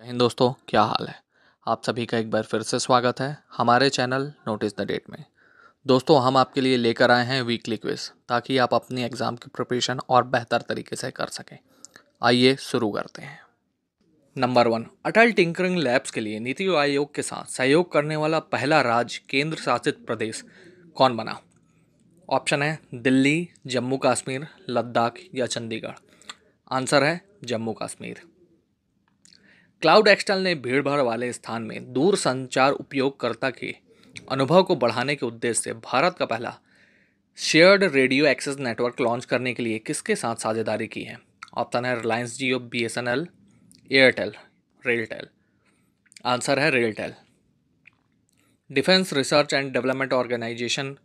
जय हिंद दोस्तों क्या हाल है आप सभी का एक बार फिर से स्वागत है हमारे चैनल नोटिस द डेट में दोस्तों हम आपके लिए लेकर आए हैं वीकली क्विज ताकि आप अपनी एग्ज़ाम की प्रिपरेशन और बेहतर तरीके से कर सकें आइए शुरू करते हैं number one Atal tinkering labs के लिए नीति आयोग के साथ सहयोग करने वाला पहला राज्य केंद्र शासित प्रदेश कौन बना ऑप्शन है दिल्ली जम्मू कश्मीर लद्दाख या चंडीगढ़ आंसर है जम्मू कश्मीर क्लाउड एक्सटेल ने भीड़भाड़ वाले स्थान में दूर संचार उपयोगकर्ता के अनुभव को बढ़ाने के उद्देश्य से भारत का पहला shared radio access network launch करने के लिए किसके साथ साझेदारी की है ऑप्शन है Reliance Jio B S N L Airtel RailTel answer है RailTel defence research and development organisation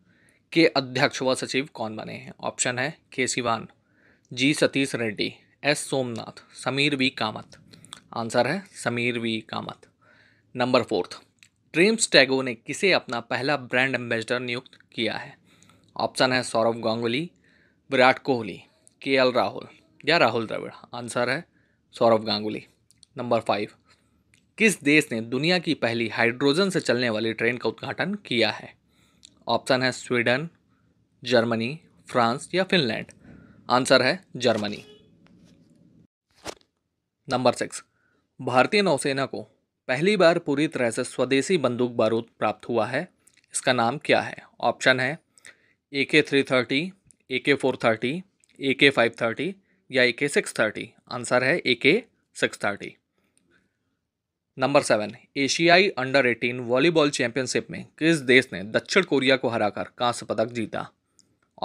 के अध्यक्ष व सचिव कौन बने हैं ऑप्शन है K Sivan G Satish Reddy S Somnath Sameer B Kamat answer है Sameer V Kamat number fourth dreams टैगो ने किसे अपना पहला ब्रांड एम्बेसडर नियुक्त किया है ऑप्शन है सौरव गांगुली विराट कोहली के एल राहुल या राहुल द्रविड़ आंसर है सौरव गांगुली नंबर फाइव किस देश ने दुनिया की पहली हाइड्रोजन से चलने वाली ट्रेन का उद्घाटन किया है ऑप्शन है स्वीडन जर्मनी फ्रांस या फिनलैंड आंसर है जर्मनी नंबर सिक्स भारतीय नौसेना को पहली बार पूरी तरह से स्वदेशी बंदूक बारूद प्राप्त हुआ है इसका नाम क्या है ऑप्शन है ए के थ्री थर्टी ए के फोर थर्टी ए के फाइव थर्टी या ए के सिक्स थर्टी आंसर है A K six thirty number seven एशियाई अंडर एटीन वॉलीबॉल चैंपियनशिप में किस देश ने दक्षिण कोरिया को हराकर कांस्य पदक जीता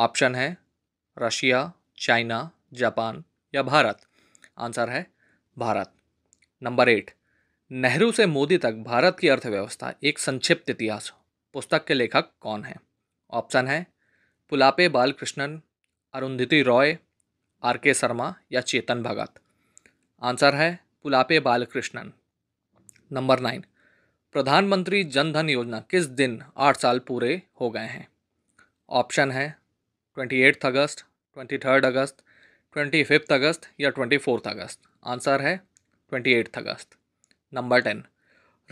ऑप्शन है रशिया चाइना जापान या भारत आंसर है भारत नंबर एट नेहरू से मोदी तक भारत की अर्थव्यवस्था एक संक्षिप्त इतिहास पुस्तक के लेखक कौन हैं ऑप्शन है पुलापे बालकृष्णन अरुंधति रॉय आर के शर्मा या चेतन भगत आंसर है पुलापे बालकृष्णन नंबर नाइन प्रधानमंत्री जनधन योजना किस दिन आठ साल पूरे हो गए हैं ऑप्शन है twenty eighth August twenty third August twenty fifth August या ट्वेंटी फोर्थ अगस्त आंसर है twenty eighth August number ten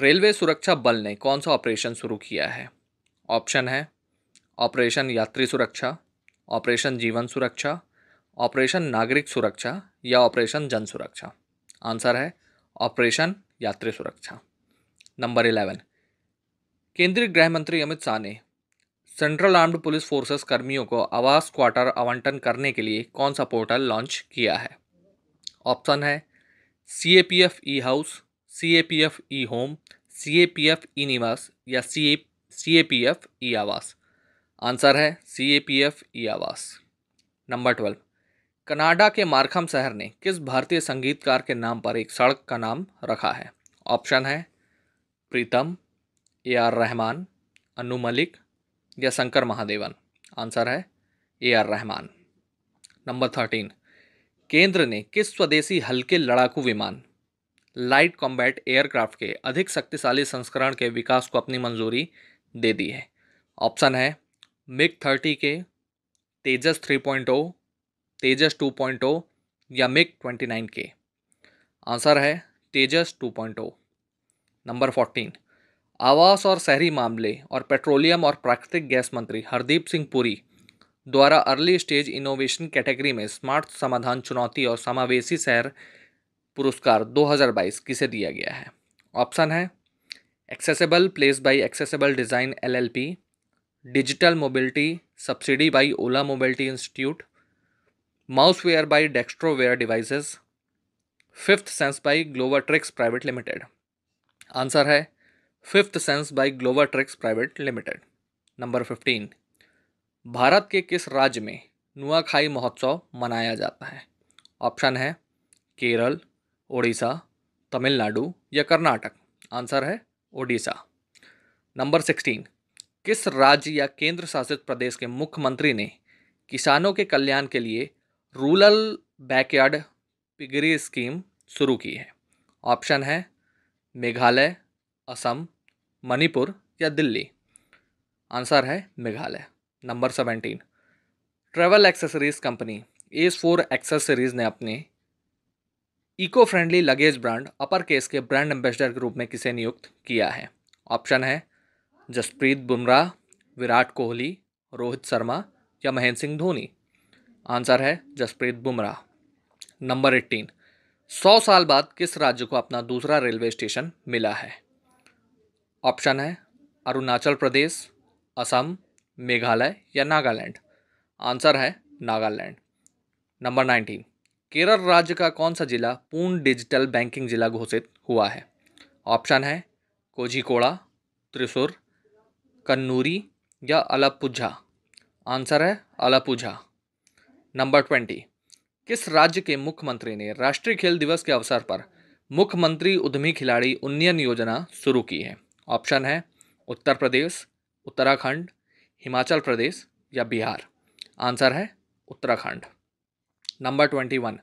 railway सुरक्षा बल ने कौन सा ऑपरेशन शुरू किया है ऑप्शन है ऑपरेशन यात्री सुरक्षा ऑपरेशन जीवन सुरक्षा ऑपरेशन नागरिक सुरक्षा या ऑपरेशन जन सुरक्षा आंसर है ऑपरेशन यात्री सुरक्षा नंबर इलेवन केंद्रीय गृह मंत्री अमित शाह ने सेंट्रल आर्म्ड पुलिस फोर्सेस कर्मियों को आवास क्वार्टर आवंटन करने के लिए कौन सा पोर्टल लॉन्च किया है ऑप्शन है C A P F E house C A P F E home C A P F E निवास या सी ए सी ए पी एफ ई आवास आंसर है सी ए पी एफ ई आवास नंबर ट्वेल्व कनाडा के मारखम शहर ने किस भारतीय संगीतकार के नाम पर एक सड़क का नाम रखा है ऑप्शन है प्रीतम ए आर रहमान अनु मलिक या शंकर महादेवन आंसर है A R Rahman number thirteen केंद्र ने किस स्वदेशी हल्के लड़ाकू विमान लाइट कॉम्बैट एयरक्राफ्ट के अधिक शक्तिशाली संस्करण के विकास को अपनी मंजूरी दे दी है ऑप्शन है MiG thirty K Tejas three point O Tejas two point O या MiG twenty nine K answer है Tejas two point O number fourteen आवास और शहरी मामले और पेट्रोलियम और प्राकृतिक गैस मंत्री हरदीप सिंह पुरी द्वारा अर्ली स्टेज इनोवेशन कैटेगरी में स्मार्ट समाधान चुनौती और समावेशी शहर पुरस्कार 2022 किसे दिया गया है ऑप्शन है accessible place by accessible design LLP digital mobility subsidy by Ola mobility institute Mouseware by Dextroware devices fifth sense by Glover tricks private limited answer है fifth sense by Glover tricks private limited number fifteen Bharat के किस राज्य में नुआखाई महोत्सव मनाया जाता है option है केरल ओडिशा तमिलनाडु या कर्नाटक आंसर है ओडिशा नंबर सिक्सटीन किस राज्य या केंद्र शासित प्रदेश के मुख्यमंत्री ने किसानों के कल्याण के लिए रूरल बैकयार्ड पिगरी स्कीम शुरू की है ऑप्शन है मेघालय असम मणिपुर या दिल्ली आंसर है Meghalaya number seventeen travel accessories company S four accessories ने अपने eco friendly luggage brand upper case के ब्रांड एम्बेसडर के रूप में किसे नियुक्त किया है ऑप्शन है जसप्रीत बुमराह विराट कोहली रोहित शर्मा या महेंद्र सिंह धोनी आंसर है जसप्रीत बुमराह नंबर एट्टीन सौ साल बाद किस राज्य को अपना दूसरा रेलवे स्टेशन मिला है ऑप्शन है अरुणाचल प्रदेश असम मेघालय या नागालैंड आंसर है नागालैंड नंबर नाइनटीन केरल राज्य का कौन सा जिला पूर्ण डिजिटल बैंकिंग जिला घोषित हुआ है ऑप्शन है कोझिकोड़ा त्रिशूर कन्नूरी या अलापुझा आंसर है अलापुझा नंबर ट्वेंटी किस राज्य के मुख्यमंत्री ने राष्ट्रीय खेल दिवस के अवसर पर मुख्यमंत्री उद्यमी खिलाड़ी उन्नयन योजना शुरू की है ऑप्शन है उत्तर प्रदेश उत्तराखंड हिमाचल प्रदेश या बिहार आंसर है Uttarakhand number twenty one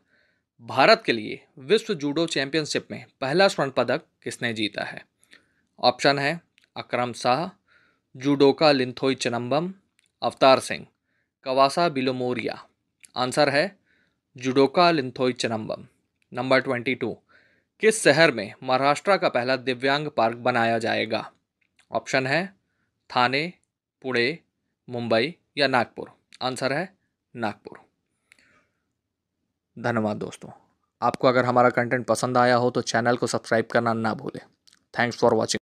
Bharat के लिए विश्व जूडो चैंपियनशिप में पहला स्वर्ण पदक किसने जीता है ऑप्शन है अक्रम शाह जूडोका लिंथोई चनम्बम अवतार सिंह कवासा बिलोमोरिया आंसर है judoka Linthoi Chanambam number twenty two किस शहर में महाराष्ट्र का पहला दिव्यांग पार्क बनाया जाएगा ऑप्शन है थाने पुणे मुंबई या नागपुर आंसर है नागपुर धन्यवाद दोस्तों आपको अगर हमारा कंटेंट पसंद आया हो तो चैनल को सब्सक्राइब करना ना भूलें थैंक्स फॉर वॉचिंग